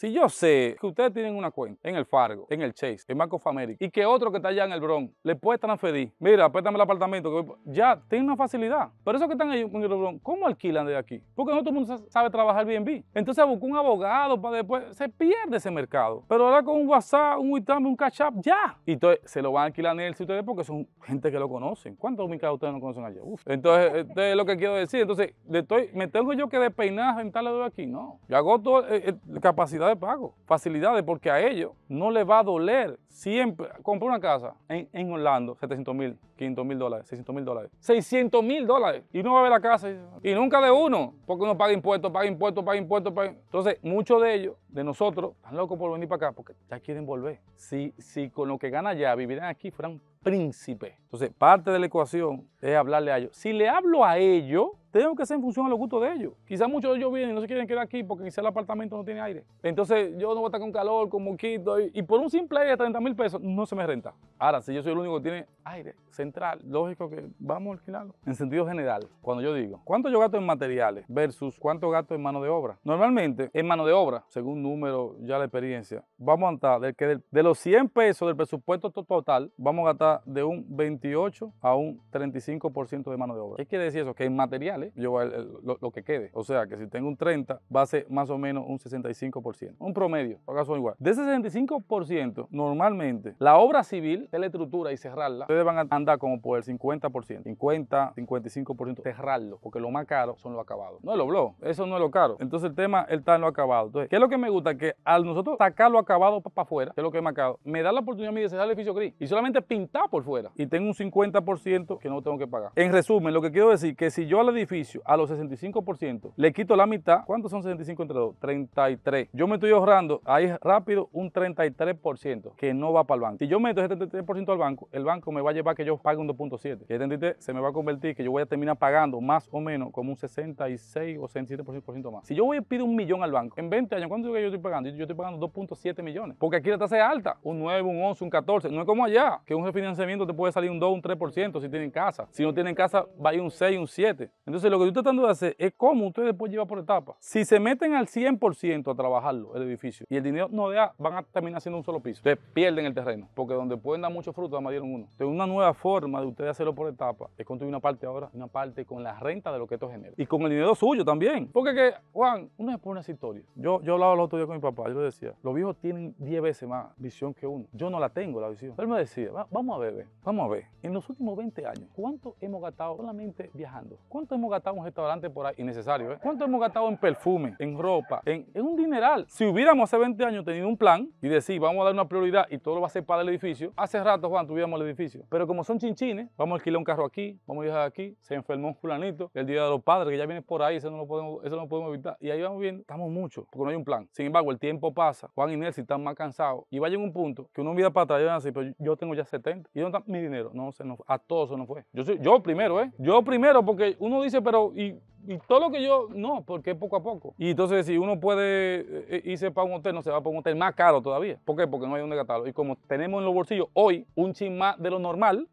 Si yo sé que ustedes tienen una cuenta en el Fargo, en el Chase, en Banco of y que otro que está allá en el Bronx le puede transferir, mira, apétame el apartamento, ya tiene una facilidad. Pero esos que están ahí con el Bronx, ¿cómo alquilan de aquí? Porque no todo el mundo sabe trabajar bien bien. Entonces busca un abogado para después, se pierde ese mercado. Pero ahora con un WhatsApp, un WhatsApp, un Cash ya. Y entonces se lo van a alquilar en el sitio de porque son gente que lo conocen. ¿Cuántos dominicanos ustedes no conocen allá? Uf. Entonces, eh, esto es lo que quiero decir. Entonces, estoy, ¿me tengo yo que despeinar, rentarle de aquí? No. Yo hago todo, eh, eh, capacidad pago, facilidades, porque a ellos no les va a doler siempre. compra una casa en, en Orlando, 700 mil, 500 mil dólares, 600 mil dólares, 600 mil dólares. Y no va a ver la casa y, nunca de uno, porque uno paga impuestos, paga impuestos, paga impuestos. Entonces, muchos de ellos, de nosotros, están locos por venir para acá porque ya quieren volver. Si, si con lo que gana ya vivirán aquí, fueran príncipe. Entonces, parte de la ecuación es hablarle a ellos. Si le hablo a ellos, tenemos que ser en función a los gustos de ellos. Quizás muchos de ellos vienen y no se quieren quedar aquí porque quizás el apartamento no tiene aire. Entonces yo no voy a estar con calor, con moquito y, por un simple aire de 30 mil pesos no se me renta. Ahora, si yo soy el único que tiene aire central, lógico que vamos a alquilarlo. En sentido general, cuando yo digo, ¿cuánto yo gasto en materiales versus cuánto gasto en mano de obra? Normalmente, en mano de obra, según número, ya la experiencia, vamos a estar de de los 100 pesos del presupuesto total, vamos a gastar de un 28 a un 35% de mano de obra. ¿Qué quiere decir eso? Que en material yo voy lo, que quede. O sea, que si tengo un 30, va a ser más o menos un 65%. Un promedio, los son igual. De ese 65%, normalmente, la obra civil, la estructura y cerrarla, ustedes van a andar como por el 50%. 50, 55%, cerrarlo, porque lo más caro son los acabados. No es lo blog, eso no es lo caro. Entonces el tema está en lo acabado. Entonces, ¿qué es lo que me gusta? Que al nosotros sacar lo acabado para afuera, que es lo que he marcado, me da la oportunidad de cerrar el edificio gris y solamente pintar por fuera. Y tengo un 50% que no tengo que pagar. En resumen, lo que quiero decir, que si yo le edificio a los 65%, le quito la mitad. ¿Cuántos son 65 entre 2? 33. Yo me estoy ahorrando ahí rápido un 33% que no va para el banco. Si yo meto ese 33% al banco, el banco me va a llevar que yo pague un 2.7. 33 se me va a convertir que yo voy a terminar pagando más o menos como un 66 o 67% más. Si yo voy y pido un millón al banco, en 20 años, ¿cuánto que yo estoy pagando? Yo estoy pagando 2.7 millones. Porque aquí la tasa es alta. Un 9, un 11, un 14. No es como allá, que un refinanciamiento te puede salir un 2, un 3% si tienen casa. Si no tienen casa, va a ir un 6, un 7. Entonces, lo que estoy tratando de hacer es cómo ustedes después lleva por etapas. Si se meten al 100% a trabajarlo, el edificio, y el dinero no da, van a terminar siendo un solo piso. Te pierden el terreno, porque donde pueden dar muchos frutos, además dieron uno. Entonces, una nueva forma de ustedes hacerlo por etapas es construir una parte ahora, una parte con la renta de lo que esto genera. Y con el dinero suyo también. Porque, que, Juan, uno se pone esa historia. Yo, yo hablaba el otro día con mi papá, yo le decía, los viejos tienen 10 veces más visión que uno. Yo no la tengo, la visión. Él me decía, vamos a ver, vamos a ver. En los últimos 20 años, ¿cuánto hemos gastado solamente viajando? ¿Cuánto hemos gastamos gastado un restaurante por ahí? Innecesario, ¿eh? ¿Cuánto hemos gastado en perfume, en ropa, en, un dineral? Si hubiéramos hace 20 años tenido un plan y decir, vamos a dar una prioridad y todo lo va a ser para el edificio, hace rato, Juan, tuviéramos el edificio. Pero como son chinchines, vamos a alquilar un carro aquí, vamos a viajar aquí, se enfermó un fulanito, el día de los padres, que ya viene por ahí, eso no lo podemos, eso no podemos evitar. Y ahí vamos bien, estamos mucho, porque no hay un plan. Sin embargo, el tiempo pasa, Juan y Nelson están más cansados y vayan a un punto que uno mira para atrás y van pero yo tengo ya 70. ¿Y dónde está mi dinero? No, se nos a todo eso nos fue. Yo, yo primero, ¿eh? Yo primero, porque uno dice, pero y, y, todo lo que yo, no, porque poco a poco. Y entonces si uno puede eh, eh, irse para un hotel, no se va para un hotel más caro todavía. ¿Por qué? Porque no hay un gastarlo. Y como tenemos en los bolsillos hoy un chin más de lo normal,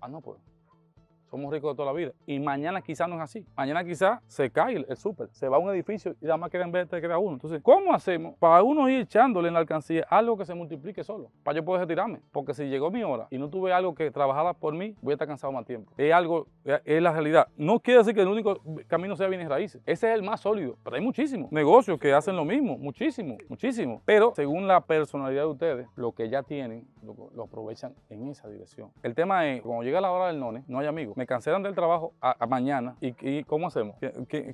ah, no, pues somos ricos de toda la vida. Y mañana quizás no es así. Mañana quizás se cae el, súper, se va a un edificio y nada más queda en vez de uno. Entonces, ¿cómo hacemos para uno ir echándole en la alcancía algo que se multiplique solo? Para yo poder retirarme. Porque si llegó mi hora y no tuve algo que trabajara por mí, voy a estar cansado más tiempo. Es algo, es la realidad. No quiere decir que el único camino sea bienes raíces. Ese es el más sólido. Pero hay muchísimos negocios que hacen lo mismo. Muchísimo, muchísimo. Pero según la personalidad de ustedes, lo que ya tienen, lo, aprovechan en esa dirección. El tema es, cuando llega la hora del none, no hay amigos. Me cancelan del trabajo a, mañana. ¿Y, cómo hacemos?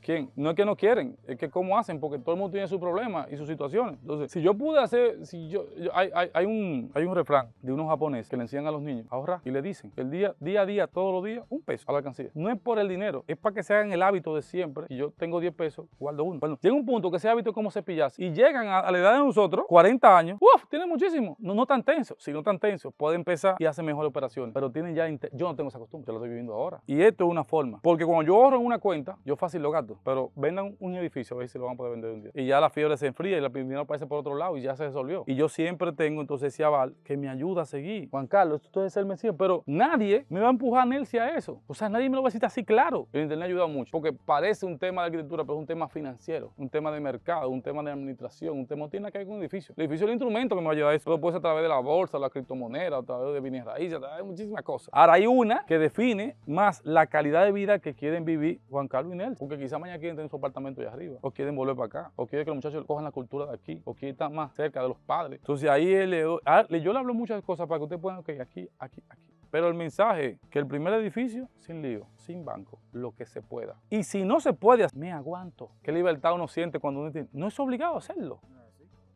¿Quién, No es que no quieren, es que cómo hacen, porque todo el mundo tiene sus problemas y sus situaciones. Entonces, si yo pude hacer, si yo, hay, un, hay un refrán de unos japoneses que le enseñan a los niños ahorrar y le dicen el día, día a día, todos los días, un peso a la alcancía. No es por el dinero, es para que se hagan el hábito de siempre. y yo tengo 10 pesos, guardo uno. Bueno, llega un punto que ese hábito es como cepillarse y llegan a, la edad de nosotros, 40 años, uff, tienen muchísimo. No, no tan tenso, sino tan tenso, puede empezar y hace mejor operaciones. Pero tienen ya, yo no tengo esa costumbre, yo lo estoy viviendo ahora. Y esto es una forma, porque cuando yo ahorro en una cuenta, yo fácil lo gasto, pero vendan un edificio a ver si lo van a poder vender un día. Y ya la fiebre se enfría y la dinero aparece por otro lado y ya se resolvió. Y yo siempre tengo entonces ese aval que me ayuda a seguir. Juan Carlos, esto debe ser Mesías, pero nadie me va a empujar a él a eso. O sea, nadie me lo va a decir así claro. El internet ha ayudado mucho, porque parece un tema de arquitectura, pero es un tema financiero, un tema de mercado, un tema de administración, un tema tiene que ver con un edificio. El edificio es el instrumento que me va a ayudar eso. Lo puede a través de la bolsa, la criptomoneda, a través de bienes raíces, muchísimas cosas. Ahora hay una que define más la calidad de vida que quieren vivir Juan Carlos y Nelson, porque quizá mañana quieren tener su apartamento allá arriba, o quieren volver para acá, o quieren que los muchachos cojan la cultura de aquí, o quieren estar más cerca de los padres. Entonces ahí él le ah, yo le hablo muchas cosas para que ustedes puedan, ok, aquí, aquí, aquí. Pero el mensaje, que el primer edificio, sin lío, sin banco, lo que se pueda. Y si no se puede, me aguanto. ¿Qué libertad uno siente cuando uno dice, no es obligado a hacerlo? Ah,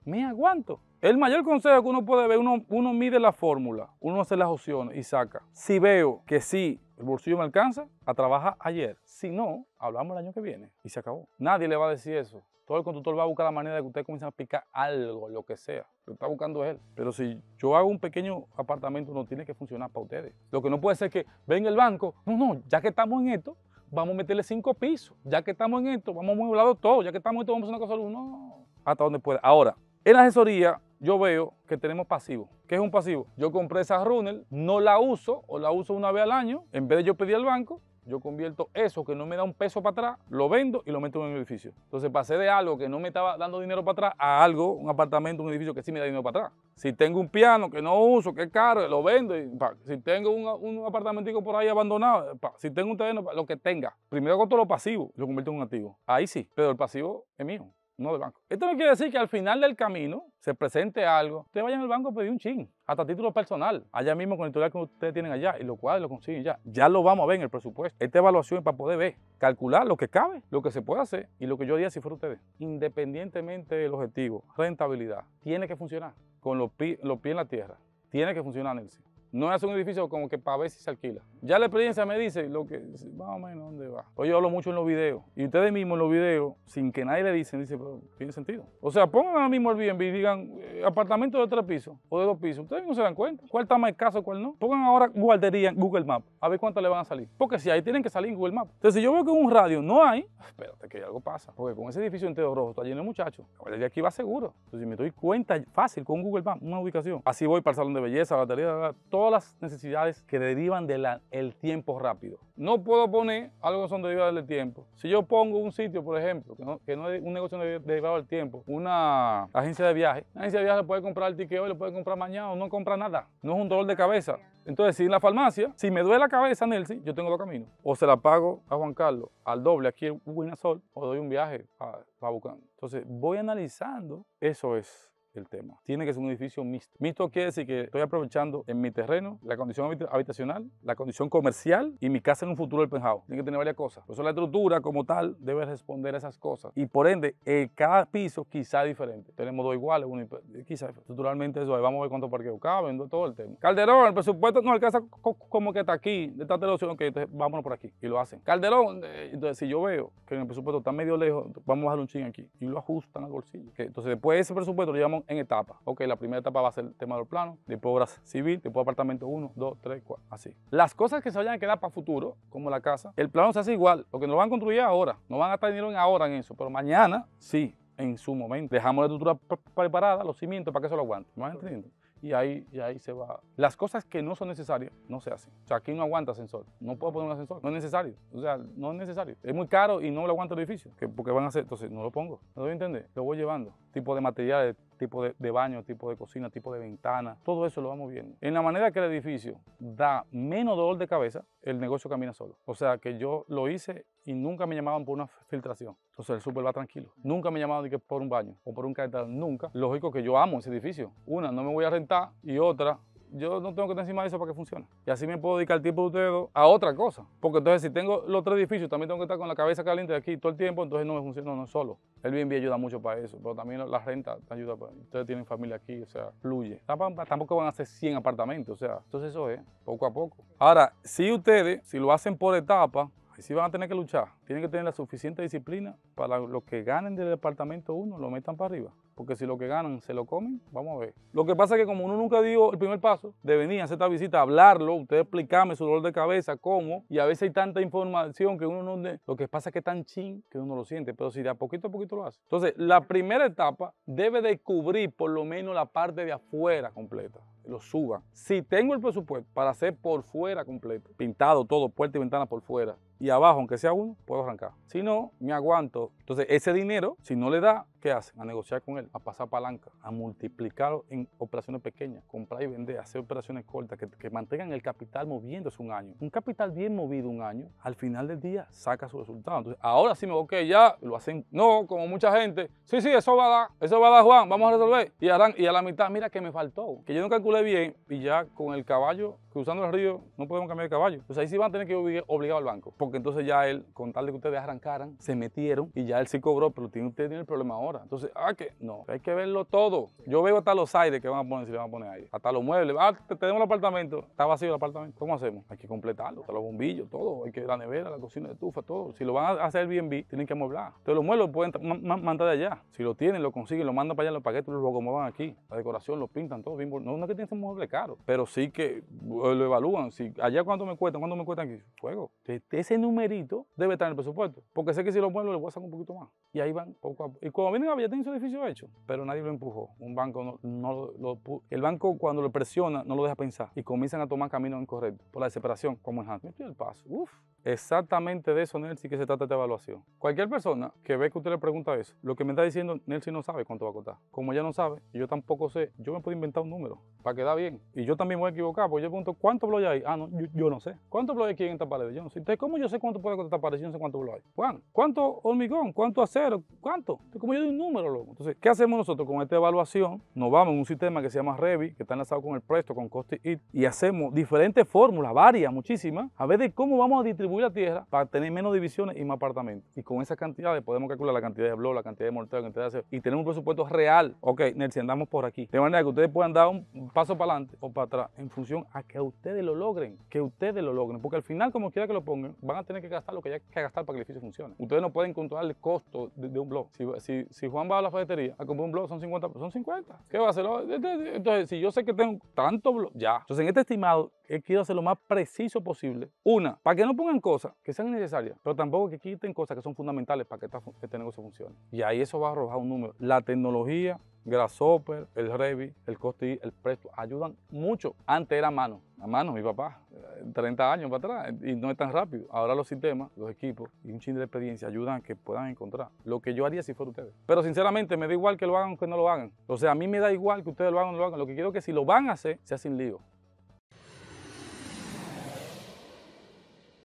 me aguanto. El mayor consejo que uno puede ver, uno, uno mide la fórmula, uno hace las opciones y saca. Si veo que sí, el bolsillo me alcanza, a trabajar ayer. Si no, hablamos el año que viene y se acabó. Nadie le va a decir eso. Todo el conductor va a buscar la manera de que usted comiencen a picar algo, lo que sea. Lo está buscando él. Pero si yo hago un pequeño apartamento, no tiene que funcionar para ustedes. Lo que no puede ser que venga el banco. No, no, ya que estamos en esto, vamos a meterle cinco pisos. Ya que estamos en esto, vamos a lado todo. Ya que estamos en esto, vamos a hacer una cosa. No, hasta donde pueda. Ahora, en la asesoría yo veo que tenemos pasivo. ¿Qué es un pasivo? Yo compré esa runner, no la uso o la uso una vez al año. En vez de yo pedir al banco, yo convierto eso que no me da un peso para atrás, lo vendo y lo meto en un edificio. Entonces pasé de algo que no me estaba dando dinero para atrás a algo, un apartamento, un edificio que sí me da dinero para atrás. Si tengo un piano que no uso, que es caro, lo vendo. si tengo un, apartamento apartamentico por ahí abandonado, si tengo un terreno, lo que tenga. Primero todo lo pasivo, lo convierto en un activo. Ahí sí, pero el pasivo es mío no del banco. Esto no quiere decir que al final del camino se presente algo, ustedes vayan al banco a pedir un ching, hasta título personal, allá mismo con el titular que ustedes tienen allá, y lo cual lo consiguen ya. Ya lo vamos a ver en el presupuesto. Esta evaluación es para poder ver, calcular lo que cabe, lo que se puede hacer y lo que yo haría si fuera ustedes. Independientemente del objetivo, rentabilidad, tiene que funcionar con los, pies, los pies en la tierra. Tiene que funcionar, Nelson. No es un edificio como que para ver si se alquila. Ya la experiencia me dice lo que, más o menos, dónde va. Pues yo hablo mucho en los videos. Y ustedes mismos en los videos, sin que nadie le dicen, dice, pero tiene sentido. O sea, pongan ahora mismo el Airbnb y digan, eh, apartamento de tres pisos o de dos pisos. Ustedes mismos se dan cuenta. ¿Cuál está más escaso, cuál no? Pongan ahora guardería en Google Maps. A ver cuánto le van a salir. Porque si ahí tienen que salir en Google Maps. Entonces, si yo veo que en un radio no hay, espérate que algo pasa. Porque con ese edificio entero rojo está lleno de muchachos. La guardería aquí va seguro. Entonces, si me doy cuenta fácil con Google Maps, una ubicación. Así voy para el salón de belleza, la batería, todo todas las necesidades que derivan del tiempo rápido. No puedo poner algo que son derivadas del tiempo. Si yo pongo un sitio, por ejemplo, que no, que no es un negocio derivado del tiempo, una agencia de viaje, una agencia de viaje le puede comprar el ticket hoy, le puede comprar mañana o no compra nada. No es un dolor de cabeza. Entonces, si en la farmacia, si me duele la cabeza, Nelson, yo tengo dos caminos. O se la pago a Juan Carlos al doble aquí en Buenasol, o doy un viaje a, a Entonces, voy analizando, eso es el tema. Tiene que ser un edificio mixto. Mixto quiere decir que estoy aprovechando en mi terreno la condición habitacional, la condición comercial y mi casa en un futuro del penthouse. Tiene que tener varias cosas. Por eso la estructura como tal debe responder a esas cosas. Y por ende, eh, cada piso quizá es diferente. Tenemos dos iguales, uno eh, quizá estructuralmente eso. Ahí vamos a ver cuánto parqueo cabe, todo el tema. Calderón, el presupuesto no alcanza como que está aquí, de esta opción que vámonos por aquí. Y lo hacen. Calderón, eh, entonces si yo veo que el presupuesto está medio lejos, vamos a bajar un ching aquí. Y lo ajustan al bolsillo. Entonces después de ese presupuesto lo llamamos en etapas. Ok, la primera etapa va a ser el tema del plano, después obras civil, después apartamento 1, 2, 3, 4, así. Las cosas que se vayan a quedar para futuro, como la casa, el plano se hace igual. Lo que nos van a construir ahora, no van a estar dinero ahora en eso, pero mañana sí, en su momento. Dejamos la estructura preparada, los cimientos para que eso lo aguante. ¿Me van entendiendo? y ahí, y ahí se va. Las cosas que no son necesarias no se hacen. O sea, aquí no aguanta ascensor. No puedo poner un ascensor. No es necesario. O sea, no es necesario. Es muy caro y no lo aguanta el edificio. Que, porque van a hacer. Entonces, no lo pongo. ¿No lo voy a entender? Lo voy llevando. Tipo de materiales, tipo de, baño, tipo de cocina, tipo de ventana, todo eso lo vamos viendo. En la manera que el edificio da menos dolor de cabeza, el negocio camina solo. O sea que yo lo hice y nunca me llamaban por una filtración. sea, el súper va tranquilo. Nunca me llamaban por un baño o por un calentar, nunca. Lógico que yo amo ese edificio. Una, no me voy a rentar y otra, yo no tengo que estar encima de eso para que funcione. Y así me puedo dedicar el tiempo de ustedes a otra cosa. Porque entonces si tengo los tres edificios, también tengo que estar con la cabeza caliente aquí todo el tiempo, entonces no me funciona, no, solo. El BNB ayuda mucho para eso, pero también la renta ayuda. ustedes tienen familia aquí, o sea, fluye. Tampoco van a hacer 100 apartamentos, o sea, entonces eso es poco a poco. Ahora, si ustedes, si lo hacen por etapa, si van a tener que luchar. Tienen que tener la suficiente disciplina para lo que ganen del departamento uno, lo metan para arriba. Porque si lo que ganan se lo comen, vamos a ver. Lo que pasa es que como uno nunca dio el primer paso, de venir a hacer esta visita, hablarlo, usted explicarme su dolor de cabeza, cómo, y a veces hay tanta información que uno no... Lo que pasa es que es tan chin que uno lo siente, pero si de a poquito a poquito lo hace. Entonces, la primera etapa debe descubrir cubrir por lo menos la parte de afuera completa lo suban. Si tengo el presupuesto para hacer por fuera completo, pintado todo, puerta y ventana por fuera, y abajo, aunque sea uno, puedo arrancar. Si no, me aguanto entonces, ese dinero, si no le da ¿Qué hacen? A negociar con él, a pasar palanca, a multiplicarlo en operaciones pequeñas, comprar y vender, hacer operaciones cortas, que, mantengan el capital moviéndose un año. Un capital bien movido un año, al final del día saca su resultado. Entonces, ahora sí me voy ya, lo hacen, no, como mucha gente, sí, sí, eso va a dar, eso va a dar Juan, vamos a resolver. Y, a la mitad, mira que me faltó, que yo no calculé bien y ya con el caballo, cruzando el río, no podemos cambiar de caballo. Entonces ahí sí van a tener que obligar, obligado al banco, porque entonces ya él, con tal de que ustedes arrancaran, se metieron y ya él sí cobró, pero tiene, usted tiene el problema entonces, ah, que no, hay que verlo todo. Yo veo hasta los aires que van a poner, si le van a poner aire, hasta los muebles. Ah, tenemos el apartamento, está vacío el apartamento. ¿Cómo hacemos? Hay que completarlo, hasta los bombillos, todo. Hay que la nevera, la cocina, de estufa, todo. Si lo van a hacer bien, tienen que mueblar. Entonces, los muebles pueden mandar de allá. Si lo tienen, lo consiguen, lo mandan para allá, los paquetes los acomodan aquí. La decoración, lo pintan, todo bien. No, es que tienen un mueble caro, pero sí que eh, lo evalúan. Si allá cuánto me cuesta, cuánto me cuestan aquí, Juego. Ese numerito debe estar en el presupuesto, porque sé que si los muebles les voy a un poquito más. Y ahí van poco a poco. Y cuando había ya tiene su edificio hecho, pero nadie lo empujó. Un banco no, lo, el banco cuando lo presiona no lo deja pensar y comienzan a tomar caminos incorrectos por la desesperación, como en el paso. Uf. Exactamente de eso, Nelsi, que se trata esta evaluación. Cualquier persona que ve que usted le pregunta eso, lo que me está diciendo, Nelsi no sabe cuánto va a costar. Como ella no sabe, yo tampoco sé, yo me puedo inventar un número para que da bien. Y yo también voy a equivocar, porque yo pregunto, ¿cuánto blog hay? Ah, no, yo, no sé. ¿Cuánto bloques hay aquí en esta pared? Yo no sé. Entonces, ¿cómo yo sé cuánto puede costar esta pared? Yo no sé cuánto blog hay. Juan, ¿cuánto hormigón? ¿Cuánto acero? ¿Cuánto? como número, loco. Entonces, ¿qué hacemos nosotros con esta evaluación? Nos vamos en un sistema que se llama Revit, que está enlazado con el Presto, con Costi y hacemos diferentes fórmulas, varias, muchísimas, a ver de cómo vamos a distribuir la tierra para tener menos divisiones y más apartamentos. Y con esas cantidades podemos calcular la cantidad de bloques, la cantidad de mortero, que cantidad y tenemos un presupuesto real. Ok, necesitamos andamos por aquí. De manera que ustedes puedan dar un paso para adelante o para atrás en función a que ustedes lo logren, que ustedes lo logren, porque al final, como quiera que lo pongan, van a tener que gastar lo que hay que gastar para que el edificio funcione. Ustedes no pueden controlar el costo de, un blog. Si, si, si Juan va a la ferretería a comprar un blog, son 50 son 50. ¿Qué va a hacer? Entonces, si yo sé que tengo tanto blog, ya. Entonces, en este estimado, quiero hacer lo más preciso posible. Una, para que no pongan cosas que sean necesarias, pero tampoco que quiten cosas que son fundamentales para que este negocio funcione. Y ahí eso va a arrojar un número. La tecnología Grasshopper, el Revi, el Costi, el Presto, ayudan mucho. Antes era mano, a mano, mi papá, 30 eh, años para atrás, y no es tan rápido. Ahora los sistemas, los equipos y un chingo de experiencia ayudan a que puedan encontrar lo que yo haría si fuera ustedes. Pero sinceramente me da igual que lo hagan o que no lo hagan. O sea, a mí me da igual que ustedes lo hagan o no lo hagan. Lo que quiero es que si lo van a hacer, sea sin lío.